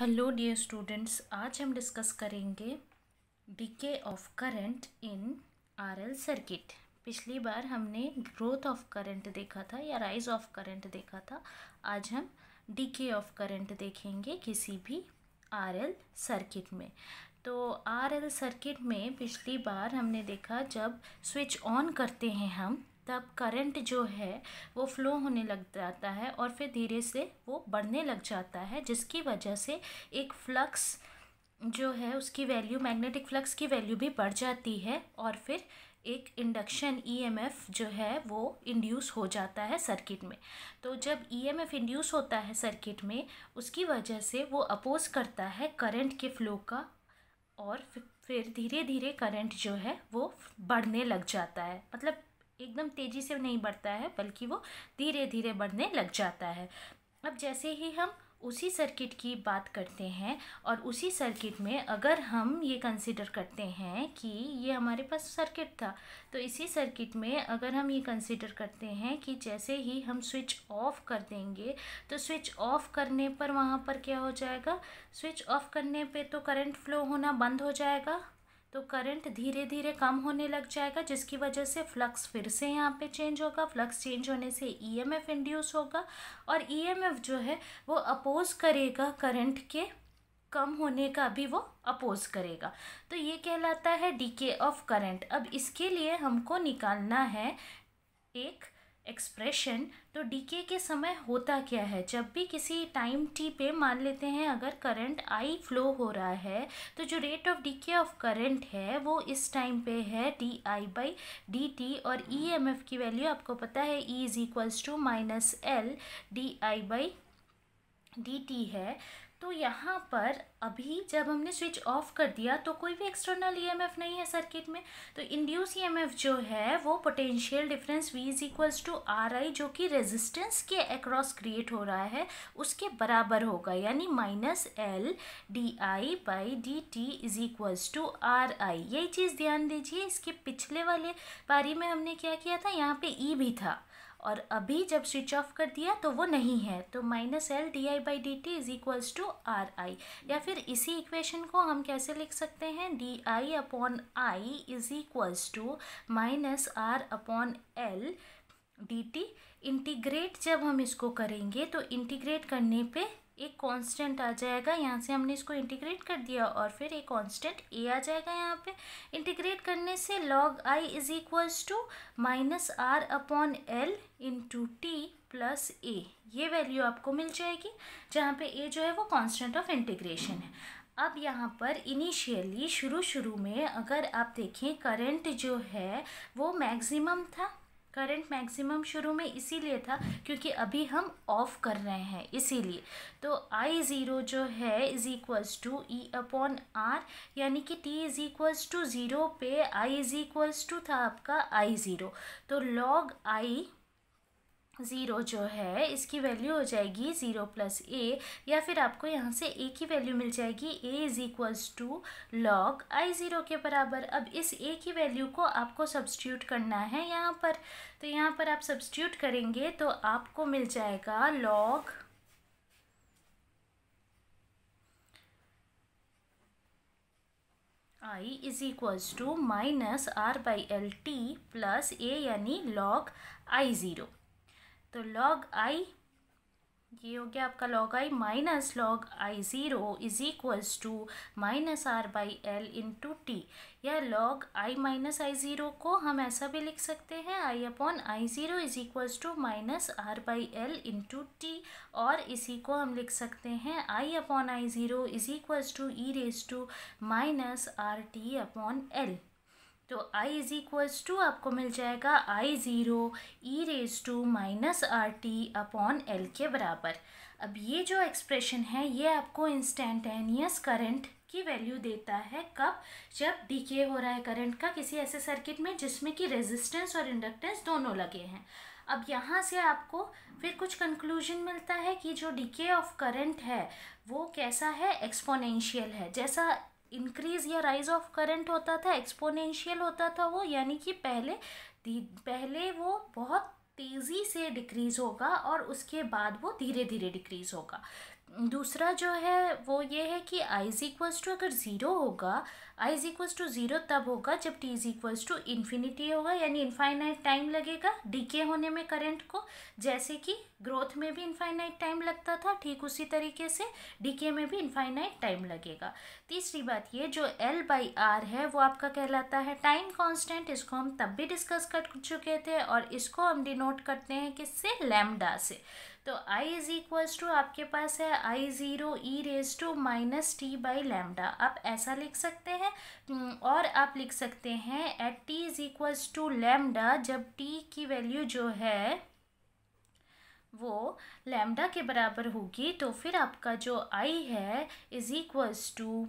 Hello dear students आज हम discuss करेंगे decay of current in RL circuit पिछली बार हमने ग्रोथ ऑफ करंट देखा था या राइज ऑफ करंट देखा था आज हम डीके ऑफ करंट देखेंगे किसी भी आरएल सर्किट में तो आरएल सर्किट में पिछली बार हमने देखा जब स्विच ऑन करते हैं हम तब करंट जो है वो फ्लो होने लग जाता है और फिर धीरे से वो बढ़ने लग जाता है जिसकी वजह से एक फ्लक्स जो है उसकी वैल्यू मैग्नेटिक फ्लक्स की वैल्यू भी बढ़ जाती है और फिर एक इंडक्शन ईएमएफ e जो है वो इंड्यूस हो जाता है सर्किट में तो जब ईएमएफ e इंड्यूस होता है सर्किट में उसकी वजह से वो अपोज करता है करंट के फ्लो का और फिर धीरे धीरे करंट जो है वो बढ़ने लग जाता है मतलब एकदम तेज़ी से नहीं बढ़ता है बल्कि वो धीरे धीरे बढ़ने लग जाता है अब जैसे ही हम उसी सर्किट की बात करते हैं और उसी सर्किट में अगर हम ये कंसिडर करते हैं कि ये हमारे पास सर्किट था तो इसी सर्किट में अगर हम ये कंसिडर करते हैं कि जैसे ही हम स्विच ऑफ कर देंगे तो स्विच ऑफ करने पर वहाँ पर क्या हो जाएगा स्विच ऑफ करने पे तो करंट फ्लो होना बंद हो जाएगा तो करंट धीरे धीरे कम होने लग जाएगा जिसकी वजह से फ्लक्स फिर से यहाँ पे चेंज होगा फ्लक्स चेंज होने से ईएमएफ e इंड्यूस होगा और ईएमएफ e जो है वो अपोज करेगा करंट के कम होने का भी वो अपोज करेगा तो ये कहलाता है डीके ऑफ करंट अब इसके लिए हमको निकालना है एक एक्सप्रेशन तो डीके के समय होता क्या है जब भी किसी टाइम टी पे मान लेते हैं अगर करंट आई फ्लो हो रहा है तो जो rate of decay of current है वो इस टाइम पे है d I by D T और ई एम एफ की वैल्यू आपको पता है e is equals to minus L d I by D t है तो यहाँ पर अभी जब हमने स्विच ऑफ कर दिया तो कोई भी एक्सटर्नल ईएमएफ नहीं है सर्किट में तो इंड्यूस ईएमएफ जो है वो potential difference V is equals to R i जो कि रेजिस्टेंस के अक्रॉस क्रिएट हो रहा है उसके बराबर होगा यानी minus L d I by D T is equals to R i यही चीज़ ध्यान दीजिए इसके पिछले वाले पारी में हमने क्या किया था यहाँ पर ई e भी था और अभी जब स्विच ऑफ कर दिया तो वो नहीं है तो minus L d I by D T is equals to R i या फिर इसी इक्वेशन को हम कैसे लिख सकते हैं d i upon i is equals to minus R upon L d t integrate जब हम इसको करेंगे तो इंटीग्रेट करने पे एक कांस्टेंट आ जाएगा यहाँ से हमने इसको इंटीग्रेट कर दिया और फिर एक कांस्टेंट ए आ जाएगा यहाँ पे इंटीग्रेट करने से log i is equals to minus R upon L into t plus A ये वैल्यू आपको मिल जाएगी जहाँ पे ए जो है वो कांस्टेंट ऑफ इंटीग्रेशन है अब यहाँ पर इनिशियली शुरू शुरू में अगर आप देखें करंट जो है वो मैक्सिमम था करंट मैक्सिमम शुरू में इसीलिए था क्योंकि अभी हम ऑफ कर रहे हैं इसीलिए तो आई ज़ीरो जो है is equals to e upon R यानी कि t is equals to zero पे आई इज़ इक्वल्स टू था आपका आई ज़ीरो तो लॉग आई ज़ीरो जो है इसकी वैल्यू हो जाएगी ज़ीरो प्लस ए या फिर आपको यहाँ से ए की वैल्यू मिल जाएगी A is equals to log i zero के बराबर अब इस ए की वैल्यू को आपको सब्सटीट्यूट करना है यहाँ पर तो यहाँ पर आप सब्सटीट्यूट करेंगे तो आपको मिल जाएगा log i is equals to minus R by L t plus A यानी लॉग आई ज़ीरो तो log i ये हो गया आपका log i minus log i zero is equals to minus R by L into t या log i minus i zero को हम ऐसा भी लिख सकते हैं i upon i zero is equals to minus R by L into t और इसी को हम लिख सकते हैं i upon i zero is equals to e raise to minus R T upon L तो आई इज इक्वल्स टू आपको मिल जाएगा i zero E raise to minus R T upon L के बराबर अब ये जो एक्सप्रेशन है ये आपको इंस्टेंटेनियस करंट की वैल्यू देता है कब जब डीके हो रहा है करंट का किसी ऐसे सर्किट में जिसमें कि रेजिस्टेंस और इंडक्टेंस दोनों लगे हैं अब यहाँ से आपको फिर कुछ कंक्लूजन मिलता है कि जो डीके ऑफ करंट है वो कैसा है एक्सपोनेंशियल है जैसा इंक्रीज या राइज ऑफ करंट होता था एक्सपोनेंशियल होता था वो यानी कि पहले पहले वो बहुत तेज़ी से डिक्रीज़ होगा और उसके बाद वो धीरे धीरे डिक्रीज़ होगा दूसरा जो है वो ये है कि आई इज इक्वल्स टू अगर ज़ीरो होगा i is equals to zero तब होगा जब t is equals to infinity होगा यानी इन्फाइनाइट टाइम लगेगा डीके होने में करंट को जैसे कि ग्रोथ में भी इन्फाइनाइट टाइम लगता था ठीक उसी तरीके से डीके में भी इन्फाइनाइट टाइम लगेगा तीसरी बात ये जो एल बाई आर है वो आपका कहलाता है टाइम कॉन्स्टेंट इसको हम तब भी डिस्कस कर चुके थे और इसको हम डिनोट करते हैं किससे लैमडा से तो i इज इक्वल्स टू आपके पास है i zero E raise to minus t by lambda आप ऐसा लिख सकते हैं हम्म, और आप लिख सकते हैं at t is equals to lambda जब टी की वैल्यू जो है वो लैमडा के बराबर होगी तो फिर आपका जो आई है is equals to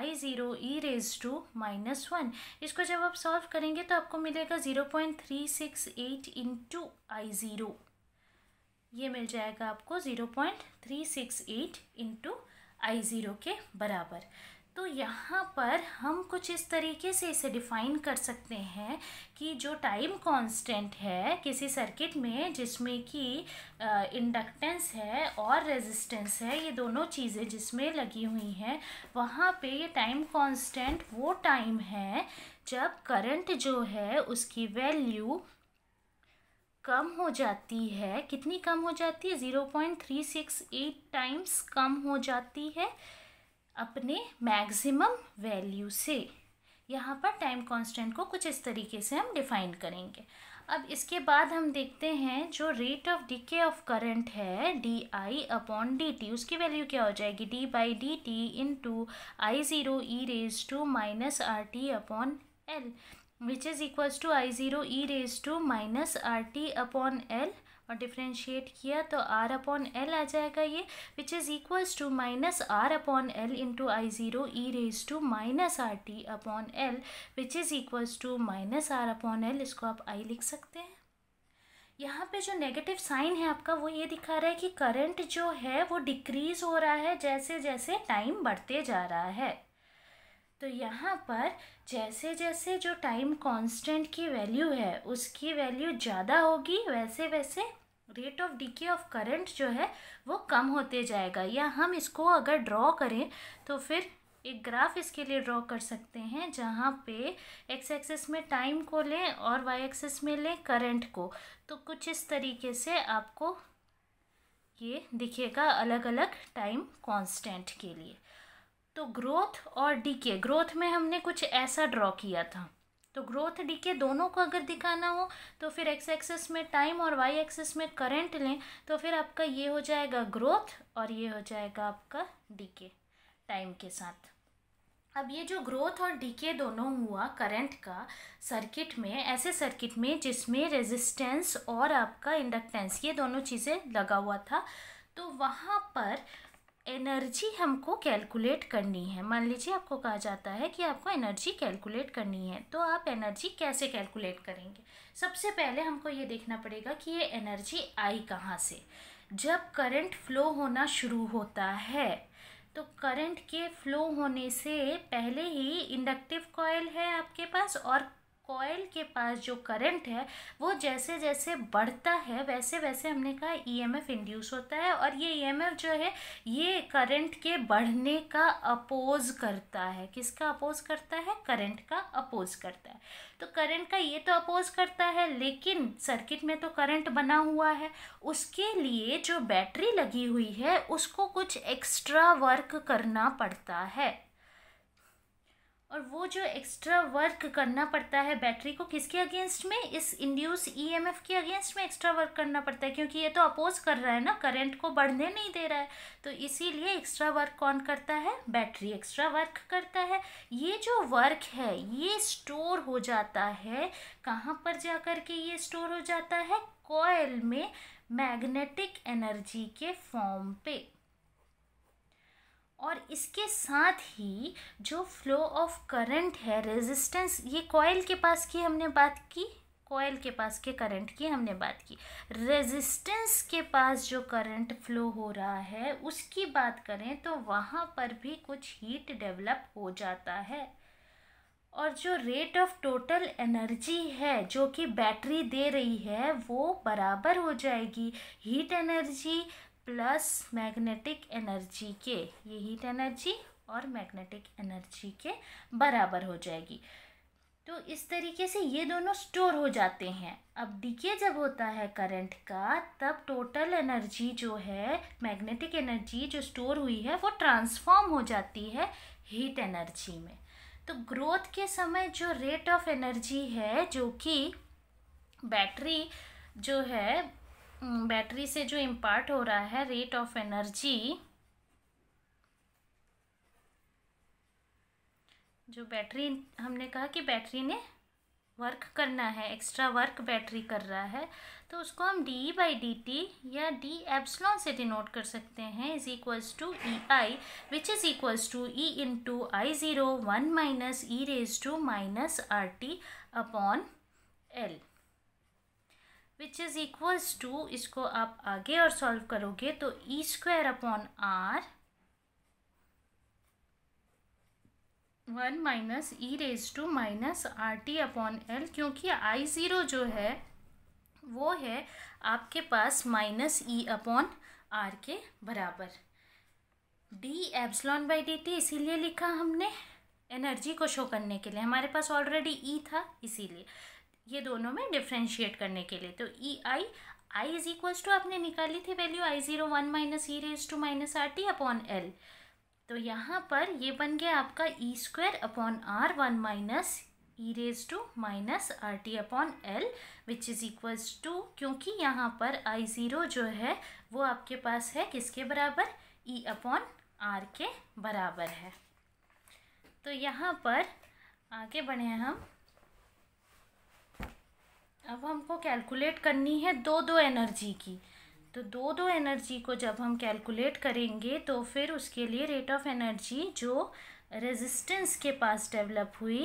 I zero E raise to minus one इसको जब आप सॉल्व करेंगे तो आपको मिलेगा zero point three six eight into i zero ये मिल जाएगा आपको zero point three six eight into i zero के बराबर तो यहाँ पर हम कुछ इस तरीके से इसे डिफ़ाइन कर सकते हैं कि जो टाइम कांस्टेंट है किसी सर्किट में जिसमें कि इंडक्टेंस है और रेजिस्टेंस है ये दोनों चीज़ें जिसमें लगी हुई हैं वहाँ पे ये टाइम कांस्टेंट वो टाइम है जब करंट जो है उसकी वैल्यू कम हो जाती है कितनी कम हो जाती है zero point three six eight times कम हो जाती है अपने मैक्सिमम वैल्यू से यहाँ पर टाइम कांस्टेंट को कुछ इस तरीके से हम डिफ़ाइन करेंगे अब इसके बाद हम देखते हैं जो rate of decay of current है d i upon D t उसकी वैल्यू क्या हो जाएगी d by D t into I zero E raise to minus R T upon L which is equals to I zero E raise to minus R T upon L और differentiate किया तो R upon L आ जाएगा ये which is equals to minus R upon L into i zero E raise to minus R T upon L which is equals to minus R upon L इसको आप आई लिख सकते हैं यहाँ पे जो नेगेटिव साइन है आपका वो ये दिखा रहा है कि करंट जो है वो डिक्रीज़ हो रहा है जैसे जैसे टाइम बढ़ते जा रहा है तो यहाँ पर जैसे जैसे जो टाइम कांस्टेंट की वैल्यू है उसकी वैल्यू ज़्यादा होगी वैसे वैसे rate of decay of current जो है वो कम होते जाएगा या हम इसको अगर ड्रॉ करें तो फिर एक ग्राफ इसके लिए ड्रॉ कर सकते हैं जहाँ पे एक्स एक्सेस में टाइम को लें और वाई एक्सेस में लें करंट को तो कुछ इस तरीके से आपको ये दिखेगा अलग अलग टाइम कांस्टेंट के लिए तो ग्रोथ और डीके ग्रोथ में हमने कुछ ऐसा ड्रॉ किया था तो ग्रोथ डीके दोनों को अगर दिखाना हो तो फिर एक्स एक्सेस में टाइम और वाई एक्सेस में करंट लें तो फिर आपका ये हो जाएगा ग्रोथ और ये हो जाएगा आपका डीके टाइम के साथ अब ये जो ग्रोथ और डीके दोनों हुआ करंट का सर्किट में ऐसे सर्किट में जिसमें रेजिस्टेंस और आपका इंडक्टेंस ये दोनों चीज़ें लगा हुआ था तो वहाँ पर एनर्जी हमको कैलकुलेट करनी है मान लीजिए आपको कहा जाता है कि आपको एनर्जी कैलकुलेट करनी है तो आप एनर्जी कैसे कैलकुलेट करेंगे सबसे पहले हमको ये देखना पड़ेगा कि ये एनर्जी आई कहाँ से जब करंट फ्लो होना शुरू होता है तो करंट के फ्लो होने से पहले ही इंडक्टिव कॉयल है आपके पास और कॉयल के पास जो करंट है वो जैसे जैसे बढ़ता है वैसे वैसे हमने कहा ईएमएफ e इंड्यूस होता है और ये ईएमएफ e जो है ये करंट के बढ़ने का अपोज करता है किसका अपोज करता है करंट का अपोज करता है तो करंट का ये तो अपोज करता है लेकिन सर्किट में तो करंट बना हुआ है उसके लिए जो बैटरी लगी हुई है उसको कुछ एक्स्ट्रा वर्क करना पड़ता है और वो जो एक्स्ट्रा वर्क करना पड़ता है बैटरी को किसके अगेंस्ट में इस इंड्यूस ईएमएफ e के अगेंस्ट में एक्स्ट्रा वर्क करना पड़ता है क्योंकि ये तो अपोज कर रहा है ना करंट को बढ़ने नहीं दे रहा है तो इसीलिए एक्स्ट्रा वर्क कौन करता है बैटरी एक्स्ट्रा वर्क करता है ये जो वर्क है ये स्टोर हो जाता है कहाँ पर जा कर के ये स्टोर हो जाता है कॉयल में मैग्नेटिक एनर्जी के फॉर्म पे और इसके साथ ही जो फ्लो ऑफ करंट है रेजिस्टेंस ये कॉयल के पास की हमने बात की कॉयल के पास के करंट की हमने बात की रेजिस्टेंस के पास जो करंट फ्लो हो रहा है उसकी बात करें तो वहाँ पर भी कुछ हीट डेवलप हो जाता है और जो रेट ऑफ टोटल एनर्जी है जो कि बैटरी दे रही है वो बराबर हो जाएगी heat energy plus magnetic energy के ये हीट एनर्जी और मैग्नेटिक एनर्जी के बराबर हो जाएगी तो इस तरीके से ये दोनों स्टोर हो जाते हैं अब डीके जब होता है करंट का तब टोटल एनर्जी जो है मैग्नेटिक एनर्जी जो स्टोर हुई है वो ट्रांसफॉर्म हो जाती है हीट एनर्जी में तो ग्रोथ के समय जो रेट ऑफ एनर्जी है जो कि बैटरी जो है बैटरी हम्म, से जो इम्पार्ट हो रहा है रेट ऑफ एनर्जी जो बैटरी हमने कहा कि बैटरी ने वर्क करना है एक्स्ट्रा वर्क बैटरी कर रहा है तो उसको हम d e by D t या डी एप्सलॉन से डिनोट कर सकते हैं is equals to e i which is equals to e into I zero one minus E raise to minus R T upon L which is equals to इसको आप आगे और solve करोगे तो e square upon R one minus E raise to minus R T upon L क्योंकि i zero जो है वो है आपके पास माइनस ई अपॉन आर के बराबर d epsilon by D t इसीलिए लिखा हमने एनर्जी को शो करने के लिए हमारे पास ऑलरेडी ई e था इसीलिए ये दोनों में डिफ्रेंशिएट करने के लिए तो e i i is equals to आपने निकाली थी value i zero one minus E raise to minus R T upon L तो यहाँ पर ये बन गया आपका e square upon R one minus E raise to minus R T upon L which is equals to क्योंकि यहाँ पर आई ज़ीरो जो है वो आपके पास है किसके बराबर ई अपॉन आर के बराबर है तो यहाँ पर आगे बढ़े हम अब हमको कैलकुलेट करनी है दो दो एनर्जी की तो दो दो एनर्जी को जब हम कैलकुलेट करेंगे तो फिर उसके लिए रेट ऑफ एनर्जी जो रेजिस्टेंस के पास डेवलप हुई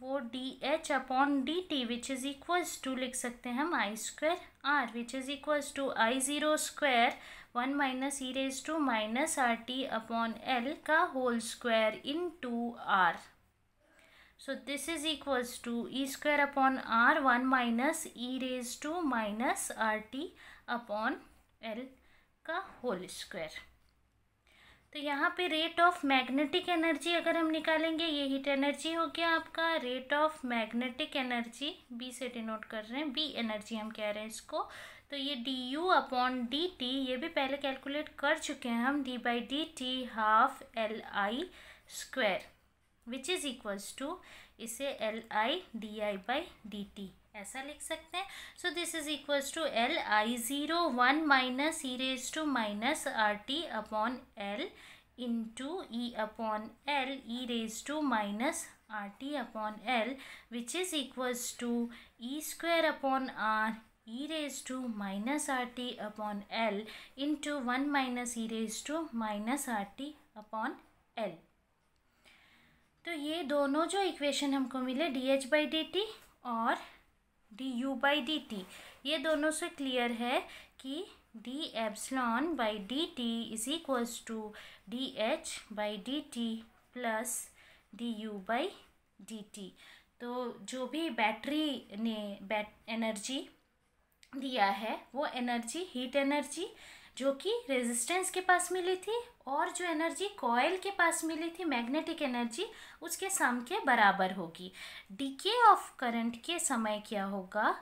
वो D H upon D T which is equals to लिख सकते हैं हम I square R which is equals to I zero square one minus E raise to minus R T upon L का whole square into R so this is equals to E square upon R one minus E raise to minus R T upon L का whole square तो यहाँ पे rate of magnetic energy अगर हम निकालेंगे ये heat energy हो गया आपका rate of magnetic energy B से डिनोट कर रहे हैं बी एनर्जी हम कह रहे हैं इसको तो ये D U upon D T ये भी पहले कैलकुलेट कर चुके हैं हम D by D T half L I square which is equals to इसे L I D I by D T ऐसा लिख सकते हैं so this is equals to L I zero one minus E raise to minus R T upon L into E upon L E raise to minus R T upon L which is equals to E square upon R e raised to minus rt upon L into 1 minus e raised to minus rt upon L. तो ये दोनों जो equation हमको मिले D H by D T और D U by D T ये दोनों से क्लियर है कि D epsilon by D T is equals to D H by D T plus D U by D T तो जो भी बैटरी ने बैट एनर्जी दिया है वो एनर्जी हीट एनर्जी जो कि रेजिस्टेंस के पास मिली थी और जो एनर्जी कॉयल के पास मिली थी मैग्नेटिक एनर्जी उसके सम के बराबर होगी डीके ऑफ करंट के समय क्या होगा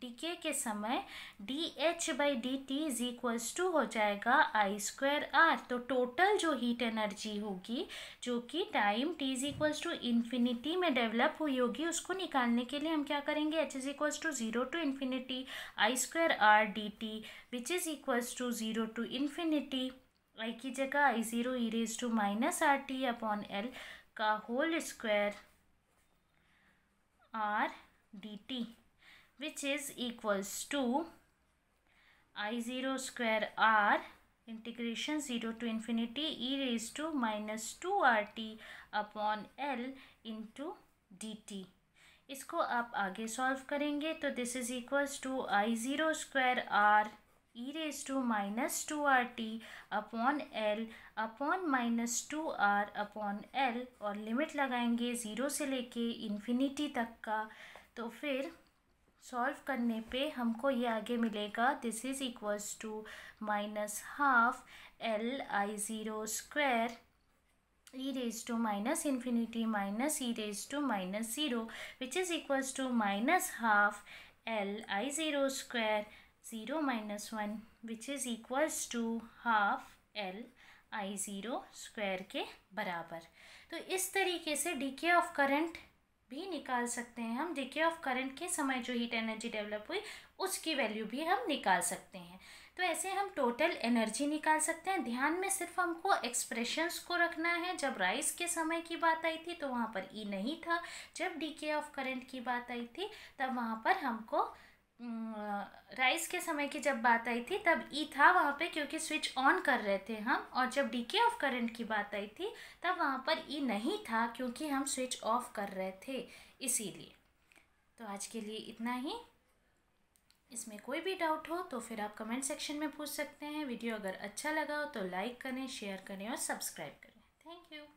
डीके के समय D H by D T is equals to हो जाएगा आई स्क्वायर आर तो टोटल जो हीट एनर्जी होगी जो कि time T is equals to infinity में डेवलप हुई होगी उसको निकालने के लिए हम क्या करेंगे H is equals to zero to infinity I square R D T which is equals to zero to infinity I की जगह I zero E raise to minus R T upon L का whole square R D T which is equals to i0 square r integration 0 to infinity e raised to minus 2rt upon l into T इसको आप आगे solve करेंगे तो this is equals to I zero square R E raise to minus two R T upon L upon minus two R upon L और limit लगाएंगे zero से लेके infinity तक का तो फिर सॉल्व करने पे हमको ये आगे मिलेगा this is equals to minus half L I zero square E raise to minus infinity minus E raise to minus zero which is equals to minus half L I zero square zero minus one which is equals to half L I zero square के बराबर तो इस तरीके से D of current भी निकाल सकते हैं हम डिके ऑफ करंट के समय जो हीट एनर्जी डेवलप हुई उसकी वैल्यू भी हम निकाल सकते हैं तो ऐसे हम टोटल एनर्जी निकाल सकते हैं ध्यान में सिर्फ हमको एक्सप्रेशंस को रखना है जब राइस के समय की बात आई थी तो वहाँ पर ई e नहीं था जब डीके ऑफ करंट की बात आई थी तब वहाँ पर हमको राइस के समय की जब बात आई थी तब ई था वहाँ पे क्योंकि स्विच ऑन कर रहे थे हम और जब डीके ऑफ करंट की बात आई थी तब वहाँ पर ई नहीं था क्योंकि हम स्विच ऑफ कर रहे थे इसीलिए तो आज के लिए इतना ही इसमें कोई भी डाउट हो तो फिर आप कमेंट सेक्शन में पूछ सकते हैं वीडियो अगर अच्छा लगा हो तो लाइक करें शेयर करें और सब्सक्राइब करें थैंक यू